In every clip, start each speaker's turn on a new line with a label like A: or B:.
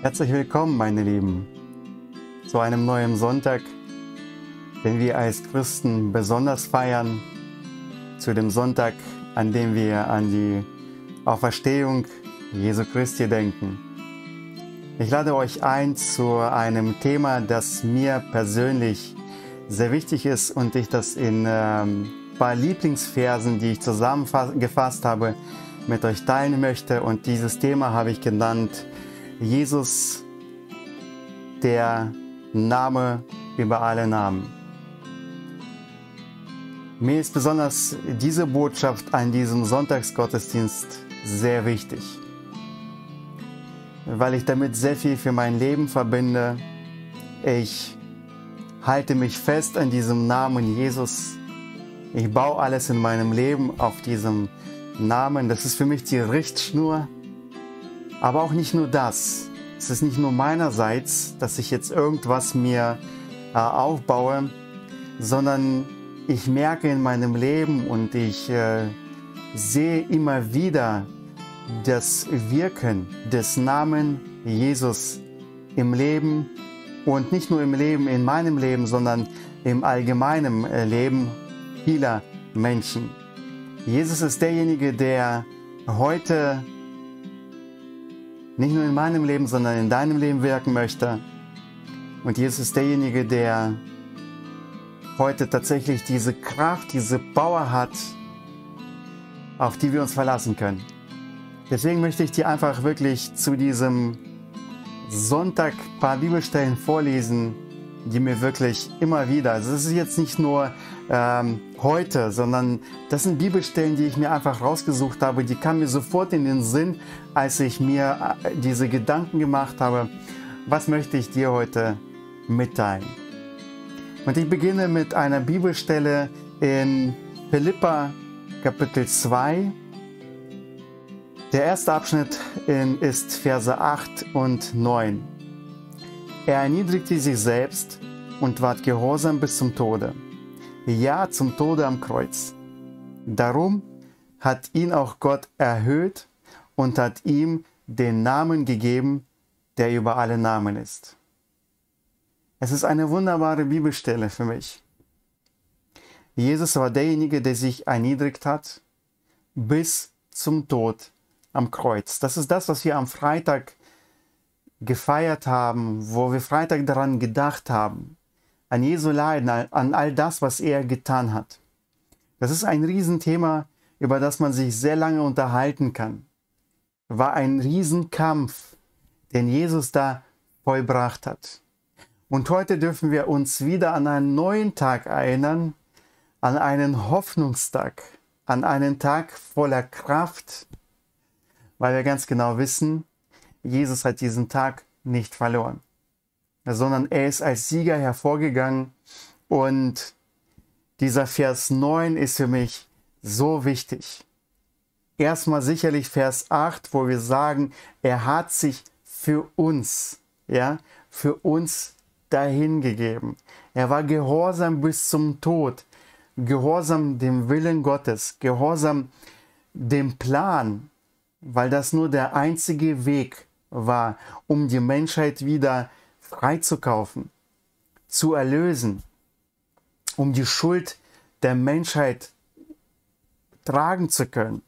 A: Herzlich willkommen, meine Lieben, zu einem neuen Sonntag, den wir als Christen besonders feiern, zu dem Sonntag, an dem wir an die Auferstehung Jesu Christi denken. Ich lade euch ein zu einem Thema, das mir persönlich sehr wichtig ist und ich das in ähm, paar Lieblingsversen, die ich zusammengefasst habe, mit euch teilen möchte. Und dieses Thema habe ich genannt Jesus, der Name über alle Namen. Mir ist besonders diese Botschaft an diesem Sonntagsgottesdienst sehr wichtig, weil ich damit sehr viel für mein Leben verbinde. Ich halte mich fest an diesem Namen Jesus, ich baue alles in meinem Leben auf diesem Namen. Das ist für mich die Richtschnur. Aber auch nicht nur das. Es ist nicht nur meinerseits, dass ich jetzt irgendwas mir äh, aufbaue, sondern ich merke in meinem Leben und ich äh, sehe immer wieder das Wirken des Namen Jesus im Leben und nicht nur im Leben, in meinem Leben, sondern im allgemeinen äh, Leben vieler Menschen. Jesus ist derjenige, der heute nicht nur in meinem Leben, sondern in deinem Leben wirken möchte. Und Jesus ist derjenige, der heute tatsächlich diese Kraft, diese Power hat, auf die wir uns verlassen können. Deswegen möchte ich dir einfach wirklich zu diesem Sonntag ein paar Bibelstellen vorlesen, die mir wirklich immer wieder, also es ist jetzt nicht nur ähm, heute, sondern das sind Bibelstellen, die ich mir einfach rausgesucht habe, die kamen mir sofort in den Sinn, als ich mir äh, diese Gedanken gemacht habe, was möchte ich dir heute mitteilen. Und ich beginne mit einer Bibelstelle in Philippa Kapitel 2. Der erste Abschnitt in, ist Verse 8 und 9. Er erniedrigte sich selbst und ward gehorsam bis zum Tode, ja zum Tode am Kreuz. Darum hat ihn auch Gott erhöht und hat ihm den Namen gegeben, der über alle Namen ist. Es ist eine wunderbare Bibelstelle für mich. Jesus war derjenige, der sich erniedrigt hat bis zum Tod am Kreuz. Das ist das, was wir am Freitag gefeiert haben, wo wir Freitag daran gedacht haben, an Jesu Leiden, an all das, was er getan hat. Das ist ein Riesenthema, über das man sich sehr lange unterhalten kann. War ein Riesenkampf, den Jesus da vollbracht hat. Und heute dürfen wir uns wieder an einen neuen Tag erinnern, an einen Hoffnungstag, an einen Tag voller Kraft, weil wir ganz genau wissen, Jesus hat diesen Tag nicht verloren, sondern er ist als Sieger hervorgegangen. Und dieser Vers 9 ist für mich so wichtig. Erstmal sicherlich Vers 8, wo wir sagen, er hat sich für uns, ja, für uns dahingegeben. Er war gehorsam bis zum Tod, gehorsam dem Willen Gottes, gehorsam dem Plan, weil das nur der einzige Weg ist war, um die Menschheit wieder freizukaufen, zu erlösen, um die Schuld der Menschheit tragen zu können.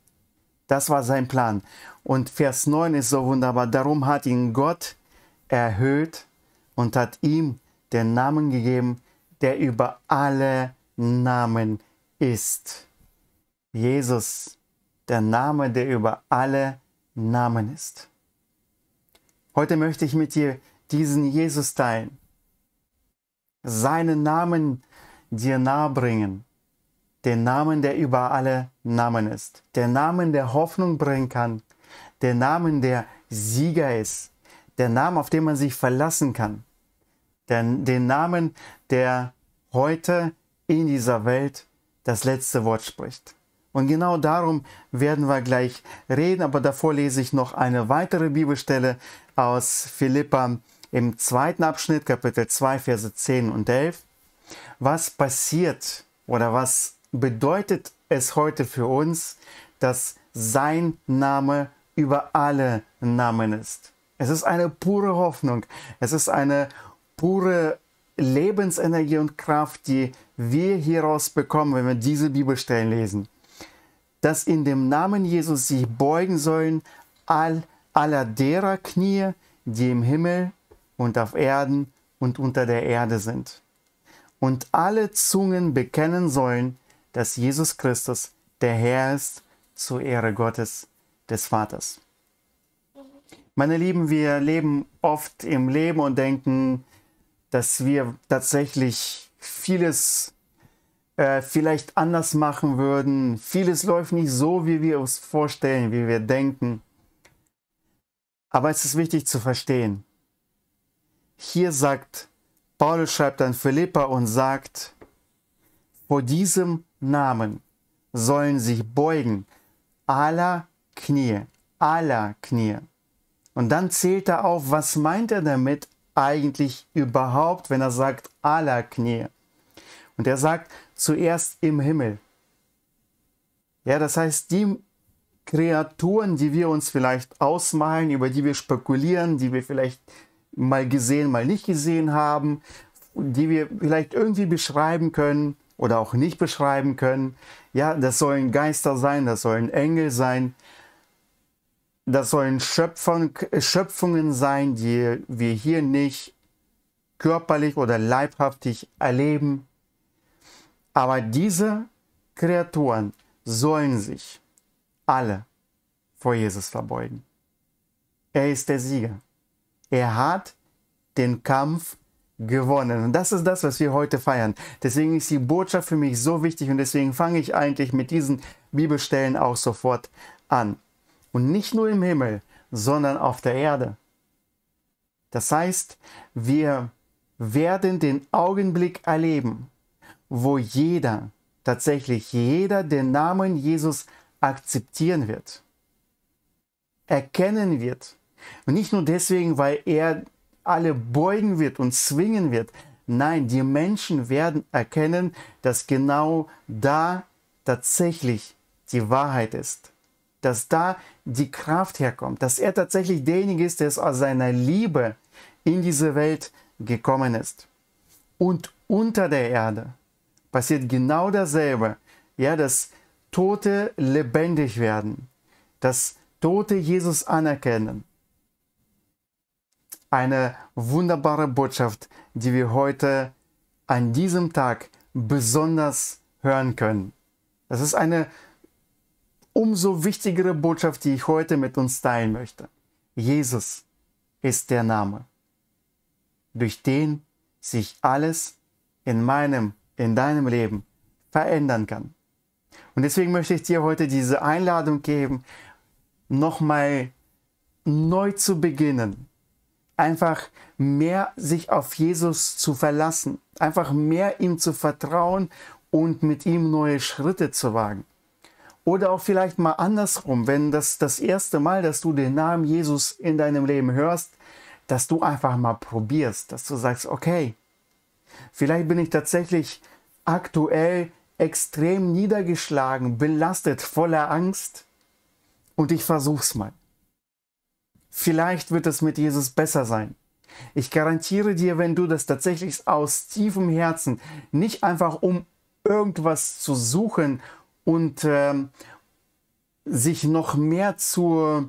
A: Das war sein Plan. Und Vers 9 ist so wunderbar. Darum hat ihn Gott erhöht und hat ihm den Namen gegeben, der über alle Namen ist. Jesus, der Name, der über alle Namen ist. Heute möchte ich mit dir diesen Jesus teilen, seinen Namen dir nahebringen, den Namen, der über alle Namen ist, der Namen, der Hoffnung bringen kann, der Namen, der Sieger ist, der Namen, auf den man sich verlassen kann, den, den Namen, der heute in dieser Welt das letzte Wort spricht. Und genau darum werden wir gleich reden, aber davor lese ich noch eine weitere Bibelstelle aus Philippa im zweiten Abschnitt, Kapitel 2, Verse 10 und 11. Was passiert oder was bedeutet es heute für uns, dass sein Name über alle Namen ist? Es ist eine pure Hoffnung, es ist eine pure Lebensenergie und Kraft, die wir hieraus bekommen, wenn wir diese Bibelstellen lesen dass in dem Namen Jesus sich beugen sollen all aller derer Knie, die im Himmel und auf Erden und unter der Erde sind. Und alle Zungen bekennen sollen, dass Jesus Christus der Herr ist, zur Ehre Gottes, des Vaters. Meine Lieben, wir leben oft im Leben und denken, dass wir tatsächlich vieles äh, vielleicht anders machen würden. Vieles läuft nicht so, wie wir es vorstellen, wie wir denken. Aber es ist wichtig zu verstehen. Hier sagt, Paulus schreibt an Philippa und sagt, vor diesem Namen sollen sich beugen aller Knie, aller Knie. Und dann zählt er auf, was meint er damit eigentlich überhaupt, wenn er sagt aller Knie. Und er sagt, zuerst im Himmel. Ja, das heißt, die Kreaturen, die wir uns vielleicht ausmalen, über die wir spekulieren, die wir vielleicht mal gesehen, mal nicht gesehen haben, die wir vielleicht irgendwie beschreiben können oder auch nicht beschreiben können. Ja, das sollen Geister sein, das sollen Engel sein, das sollen Schöpfung, Schöpfungen sein, die wir hier nicht körperlich oder leibhaftig erleben. Aber diese Kreaturen sollen sich alle vor Jesus verbeugen. Er ist der Sieger. Er hat den Kampf gewonnen. Und das ist das, was wir heute feiern. Deswegen ist die Botschaft für mich so wichtig und deswegen fange ich eigentlich mit diesen Bibelstellen auch sofort an. Und nicht nur im Himmel, sondern auf der Erde. Das heißt, wir werden den Augenblick erleben, wo jeder, tatsächlich jeder den Namen Jesus akzeptieren wird, erkennen wird. Und nicht nur deswegen, weil er alle beugen wird und zwingen wird. Nein, die Menschen werden erkennen, dass genau da tatsächlich die Wahrheit ist. Dass da die Kraft herkommt. Dass er tatsächlich derjenige ist, der aus seiner Liebe in diese Welt gekommen ist. Und unter der Erde passiert genau dasselbe. Ja, dass Tote lebendig werden, dass Tote Jesus anerkennen. Eine wunderbare Botschaft, die wir heute an diesem Tag besonders hören können. Das ist eine umso wichtigere Botschaft, die ich heute mit uns teilen möchte. Jesus ist der Name, durch den sich alles in meinem in deinem Leben verändern kann. Und deswegen möchte ich dir heute diese Einladung geben, nochmal neu zu beginnen. Einfach mehr sich auf Jesus zu verlassen. Einfach mehr ihm zu vertrauen und mit ihm neue Schritte zu wagen. Oder auch vielleicht mal andersrum, wenn das das erste Mal, dass du den Namen Jesus in deinem Leben hörst, dass du einfach mal probierst, dass du sagst, okay, Vielleicht bin ich tatsächlich aktuell extrem niedergeschlagen, belastet, voller Angst und ich versuch's mal. Vielleicht wird es mit Jesus besser sein. Ich garantiere dir, wenn du das tatsächlich aus tiefem Herzen, nicht einfach um irgendwas zu suchen und äh, sich noch mehr zu,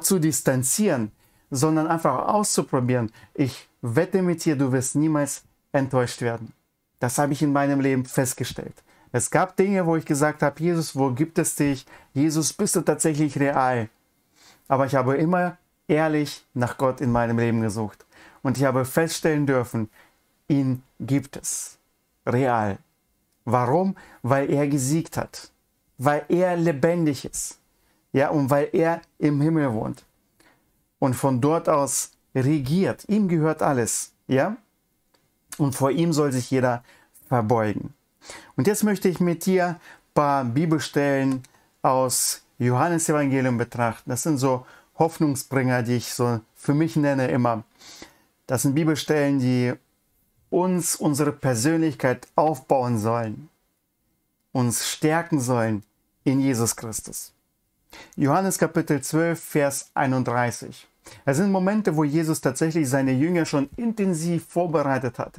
A: zu distanzieren, sondern einfach auszuprobieren. Ich wette mit dir, du wirst niemals enttäuscht werden. Das habe ich in meinem Leben festgestellt. Es gab Dinge, wo ich gesagt habe, Jesus, wo gibt es dich? Jesus, bist du tatsächlich real? Aber ich habe immer ehrlich nach Gott in meinem Leben gesucht. Und ich habe feststellen dürfen, ihn gibt es. Real. Warum? Weil er gesiegt hat. Weil er lebendig ist. Ja, und weil er im Himmel wohnt. Und von dort aus regiert. Ihm gehört alles. Ja? und vor ihm soll sich jeder verbeugen. Und jetzt möchte ich mit dir ein paar Bibelstellen aus Johannes Evangelium betrachten. Das sind so Hoffnungsbringer, die ich so für mich nenne immer. Das sind Bibelstellen, die uns unsere Persönlichkeit aufbauen sollen, uns stärken sollen in Jesus Christus. Johannes Kapitel 12, Vers 31. Es sind Momente, wo Jesus tatsächlich seine Jünger schon intensiv vorbereitet hat.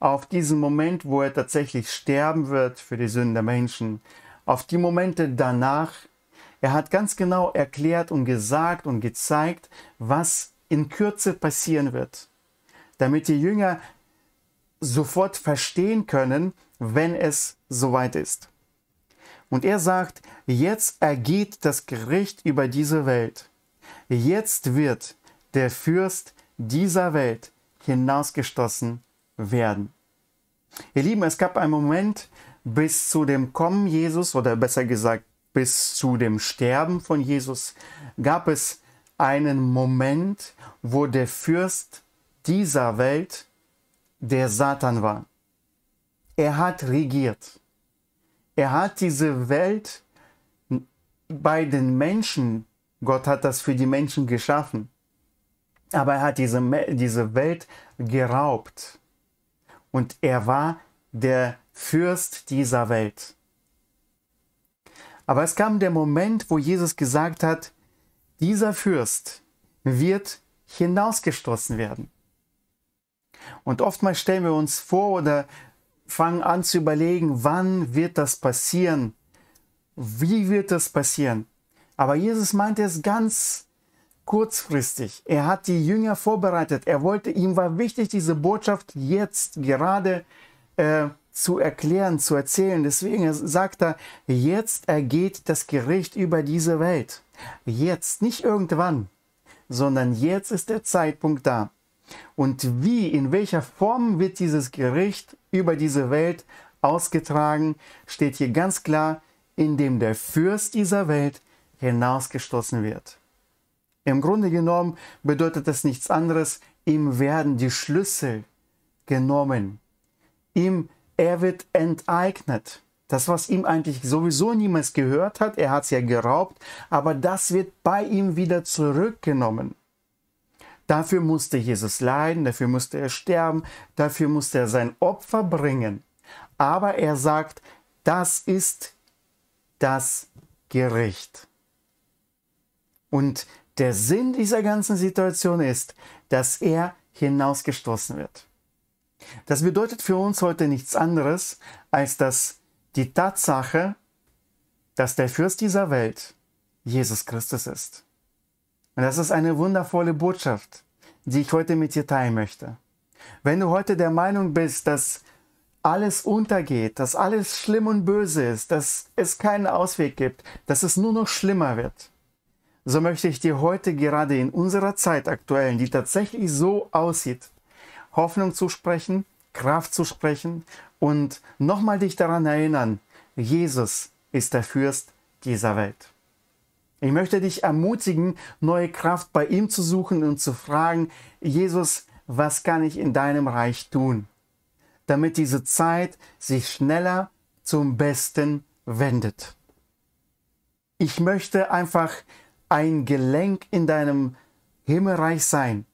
A: Auf diesen Moment, wo er tatsächlich sterben wird für die Sünden der Menschen. Auf die Momente danach. Er hat ganz genau erklärt und gesagt und gezeigt, was in Kürze passieren wird. Damit die Jünger sofort verstehen können, wenn es soweit ist. Und er sagt, jetzt ergeht das Gericht über diese Welt. Jetzt wird der Fürst dieser Welt hinausgestoßen werden. Ihr Lieben, es gab einen Moment bis zu dem Kommen Jesus oder besser gesagt bis zu dem Sterben von Jesus gab es einen Moment, wo der Fürst dieser Welt der Satan war. Er hat regiert. Er hat diese Welt bei den Menschen Gott hat das für die Menschen geschaffen. Aber er hat diese, diese Welt geraubt. Und er war der Fürst dieser Welt. Aber es kam der Moment, wo Jesus gesagt hat, dieser Fürst wird hinausgestoßen werden. Und oftmals stellen wir uns vor oder fangen an zu überlegen, wann wird das passieren? Wie wird das passieren? Aber Jesus meinte es ganz kurzfristig. Er hat die Jünger vorbereitet. Er wollte, ihm war wichtig, diese Botschaft jetzt gerade äh, zu erklären, zu erzählen. Deswegen sagt er, jetzt ergeht das Gericht über diese Welt. Jetzt, nicht irgendwann, sondern jetzt ist der Zeitpunkt da. Und wie, in welcher Form wird dieses Gericht über diese Welt ausgetragen, steht hier ganz klar, indem der Fürst dieser Welt hinausgestoßen wird. Im Grunde genommen bedeutet das nichts anderes, ihm werden die Schlüssel genommen. Ihm, er wird enteignet. Das, was ihm eigentlich sowieso niemals gehört hat, er hat es ja geraubt, aber das wird bei ihm wieder zurückgenommen. Dafür musste Jesus leiden, dafür musste er sterben, dafür musste er sein Opfer bringen. Aber er sagt, das ist das Gericht. Und der Sinn dieser ganzen Situation ist, dass er hinausgestoßen wird. Das bedeutet für uns heute nichts anderes, als dass die Tatsache, dass der Fürst dieser Welt Jesus Christus ist. Und das ist eine wundervolle Botschaft, die ich heute mit dir teilen möchte. Wenn du heute der Meinung bist, dass alles untergeht, dass alles schlimm und böse ist, dass es keinen Ausweg gibt, dass es nur noch schlimmer wird, so möchte ich dir heute gerade in unserer Zeit aktuellen, die tatsächlich so aussieht, Hoffnung zu sprechen, Kraft zu sprechen und nochmal dich daran erinnern, Jesus ist der Fürst dieser Welt. Ich möchte dich ermutigen, neue Kraft bei ihm zu suchen und zu fragen, Jesus, was kann ich in deinem Reich tun, damit diese Zeit sich schneller zum Besten wendet. Ich möchte einfach ein Gelenk in deinem Himmelreich sein,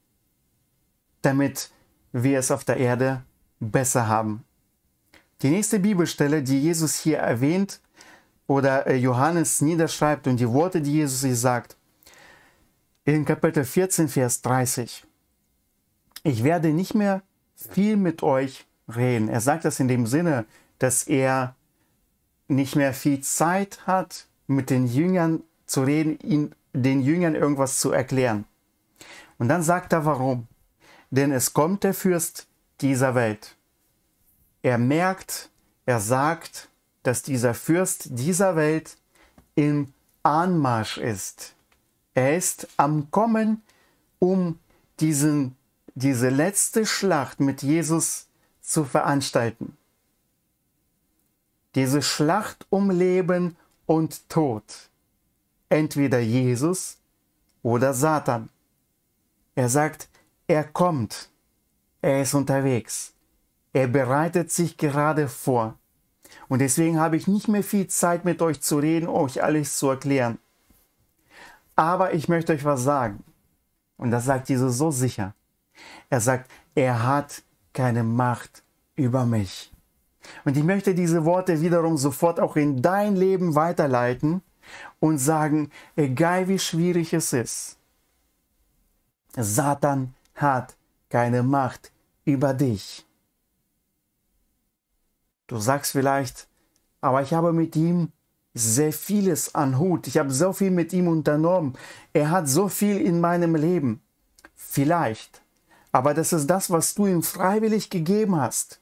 A: damit wir es auf der Erde besser haben. Die nächste Bibelstelle, die Jesus hier erwähnt oder äh, Johannes niederschreibt und die Worte, die Jesus hier sagt, in Kapitel 14, Vers 30. Ich werde nicht mehr viel mit euch reden. Er sagt das in dem Sinne, dass er nicht mehr viel Zeit hat, mit den Jüngern zu reden, ihn den Jüngern irgendwas zu erklären. Und dann sagt er warum. Denn es kommt der Fürst dieser Welt. Er merkt, er sagt, dass dieser Fürst dieser Welt im Anmarsch ist. Er ist am Kommen, um diesen, diese letzte Schlacht mit Jesus zu veranstalten. Diese Schlacht um Leben und Tod entweder Jesus oder Satan. Er sagt, er kommt, er ist unterwegs, er bereitet sich gerade vor. Und deswegen habe ich nicht mehr viel Zeit mit euch zu reden, euch alles zu erklären. Aber ich möchte euch was sagen. Und das sagt Jesus so sicher. Er sagt, er hat keine Macht über mich. Und ich möchte diese Worte wiederum sofort auch in dein Leben weiterleiten, und sagen, egal wie schwierig es ist, Satan hat keine Macht über dich. Du sagst vielleicht, aber ich habe mit ihm sehr vieles an Hut, ich habe so viel mit ihm unternommen, er hat so viel in meinem Leben. Vielleicht, aber das ist das, was du ihm freiwillig gegeben hast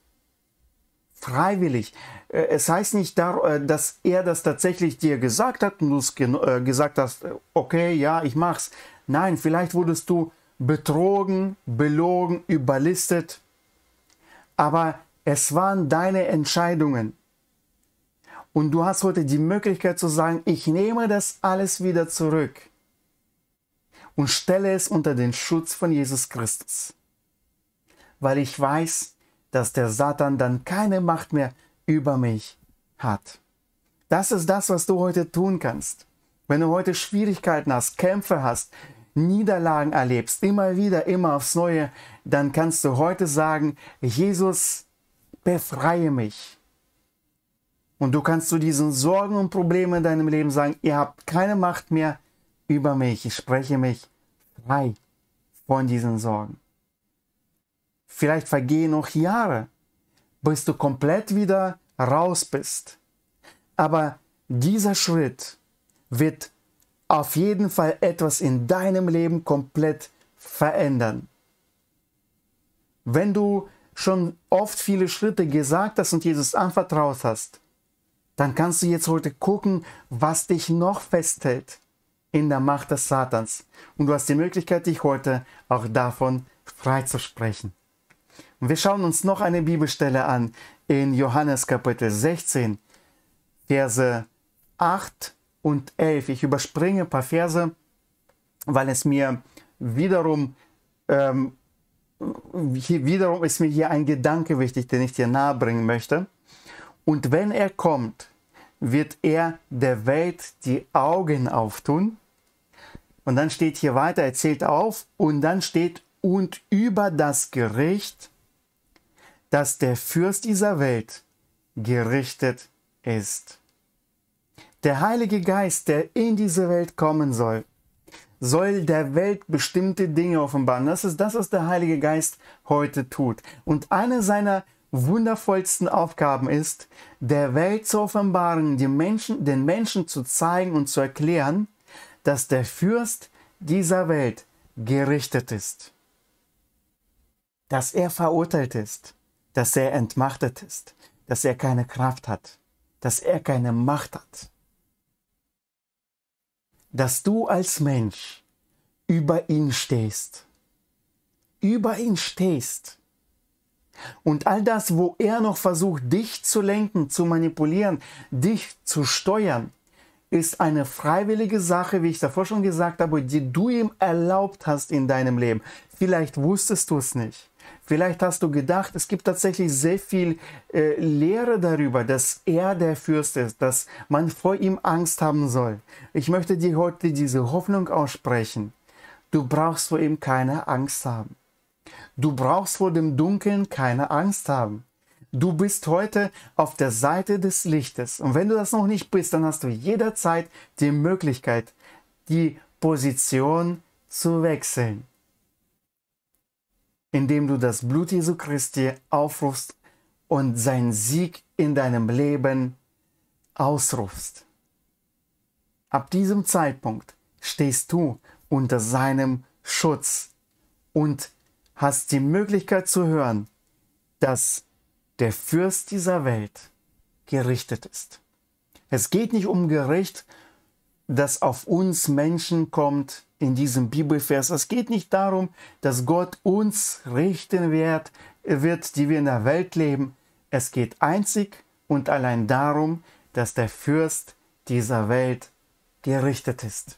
A: freiwillig. Äh, es heißt nicht, äh, dass er das tatsächlich dir gesagt hat und du äh, gesagt hast, okay, ja, ich mach's. Nein, vielleicht wurdest du betrogen, belogen, überlistet. Aber es waren deine Entscheidungen. Und du hast heute die Möglichkeit zu sagen, ich nehme das alles wieder zurück und stelle es unter den Schutz von Jesus Christus. Weil ich weiß, dass der Satan dann keine Macht mehr über mich hat. Das ist das, was du heute tun kannst. Wenn du heute Schwierigkeiten hast, Kämpfe hast, Niederlagen erlebst, immer wieder, immer aufs Neue, dann kannst du heute sagen, Jesus, befreie mich. Und du kannst zu diesen Sorgen und Problemen in deinem Leben sagen, ihr habt keine Macht mehr über mich. Ich spreche mich frei von diesen Sorgen vielleicht vergehen noch Jahre, bis du komplett wieder raus bist. Aber dieser Schritt wird auf jeden Fall etwas in deinem Leben komplett verändern. Wenn du schon oft viele Schritte gesagt hast und Jesus anvertraut hast, dann kannst du jetzt heute gucken, was dich noch festhält in der Macht des Satans. Und du hast die Möglichkeit, dich heute auch davon freizusprechen. Und wir schauen uns noch eine Bibelstelle an in Johannes Kapitel 16, Verse 8 und 11. Ich überspringe ein paar Verse, weil es mir wiederum, ähm, wiederum ist mir hier ein Gedanke wichtig, den ich dir nahebringen möchte. Und wenn er kommt, wird er der Welt die Augen auftun. Und dann steht hier weiter, er zählt auf und dann steht und über das Gericht dass der Fürst dieser Welt gerichtet ist. Der Heilige Geist, der in diese Welt kommen soll, soll der Welt bestimmte Dinge offenbaren. Das ist das, was der Heilige Geist heute tut. Und eine seiner wundervollsten Aufgaben ist, der Welt zu offenbaren, den Menschen, den Menschen zu zeigen und zu erklären, dass der Fürst dieser Welt gerichtet ist, dass er verurteilt ist, dass er entmachtet ist, dass er keine Kraft hat, dass er keine Macht hat. Dass du als Mensch über ihn stehst, über ihn stehst. Und all das, wo er noch versucht, dich zu lenken, zu manipulieren, dich zu steuern, ist eine freiwillige Sache, wie ich davor schon gesagt habe, die du ihm erlaubt hast in deinem Leben. Vielleicht wusstest du es nicht. Vielleicht hast du gedacht, es gibt tatsächlich sehr viel äh, Lehre darüber, dass er der Fürst ist, dass man vor ihm Angst haben soll. Ich möchte dir heute diese Hoffnung aussprechen. Du brauchst vor ihm keine Angst haben. Du brauchst vor dem Dunkeln keine Angst haben. Du bist heute auf der Seite des Lichtes. Und wenn du das noch nicht bist, dann hast du jederzeit die Möglichkeit, die Position zu wechseln indem du das Blut Jesu Christi aufrufst und seinen Sieg in deinem Leben ausrufst. Ab diesem Zeitpunkt stehst du unter seinem Schutz und hast die Möglichkeit zu hören, dass der Fürst dieser Welt gerichtet ist. Es geht nicht um Gericht, das auf uns Menschen kommt, in diesem Bibelvers. Es geht nicht darum, dass Gott uns richten wird, wird, die wir in der Welt leben. Es geht einzig und allein darum, dass der Fürst dieser Welt gerichtet ist.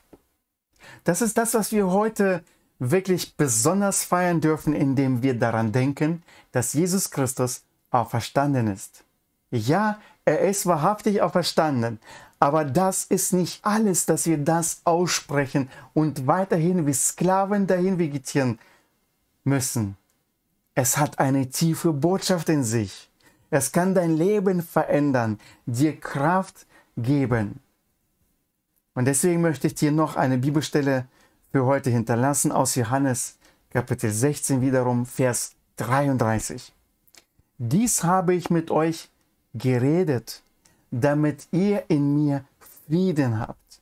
A: Das ist das, was wir heute wirklich besonders feiern dürfen, indem wir daran denken, dass Jesus Christus auferstanden ist. Ja, er ist wahrhaftig auferstanden, aber das ist nicht alles, dass wir das aussprechen und weiterhin wie Sklaven dahin vegetieren müssen. Es hat eine tiefe Botschaft in sich. Es kann dein Leben verändern, dir Kraft geben. Und deswegen möchte ich dir noch eine Bibelstelle für heute hinterlassen aus Johannes Kapitel 16 wiederum Vers 33. Dies habe ich mit euch geredet, damit ihr in mir Frieden habt.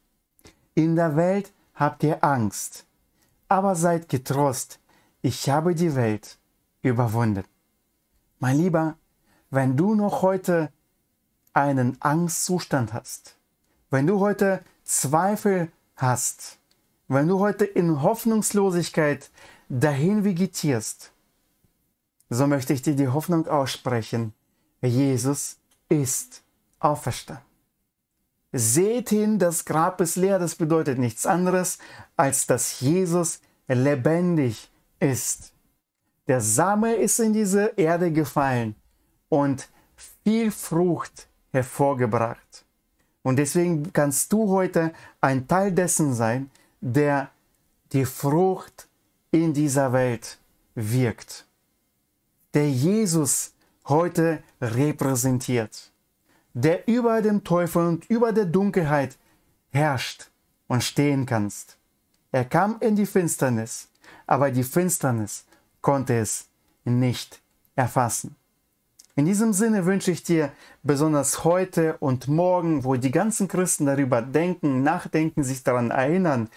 A: In der Welt habt ihr Angst, aber seid getrost, ich habe die Welt überwunden. Mein Lieber, wenn du noch heute einen Angstzustand hast, wenn du heute Zweifel hast, wenn du heute in Hoffnungslosigkeit dahin vegetierst, so möchte ich dir die Hoffnung aussprechen, Jesus ist auferstanden. Seht hin, das Grab ist leer, das bedeutet nichts anderes, als dass Jesus lebendig ist. Der Same ist in diese Erde gefallen und viel Frucht hervorgebracht. Und deswegen kannst du heute ein Teil dessen sein, der die Frucht in dieser Welt wirkt, der Jesus heute repräsentiert der über dem Teufel und über der Dunkelheit herrscht und stehen kannst. Er kam in die Finsternis, aber die Finsternis konnte es nicht erfassen. In diesem Sinne wünsche ich dir besonders heute und morgen, wo die ganzen Christen darüber denken, nachdenken, sich daran erinnern,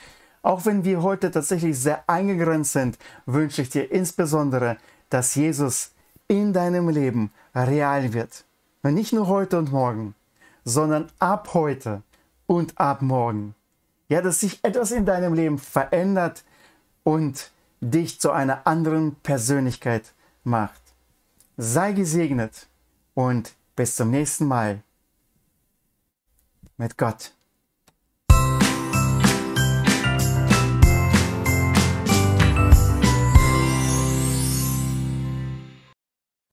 A: auch wenn wir heute tatsächlich sehr eingegrenzt sind, wünsche ich dir insbesondere, dass Jesus in deinem Leben real wird nicht nur heute und morgen, sondern ab heute und ab morgen. Ja, dass sich etwas in deinem Leben verändert und dich zu einer anderen Persönlichkeit macht. Sei gesegnet und bis zum nächsten Mal mit Gott.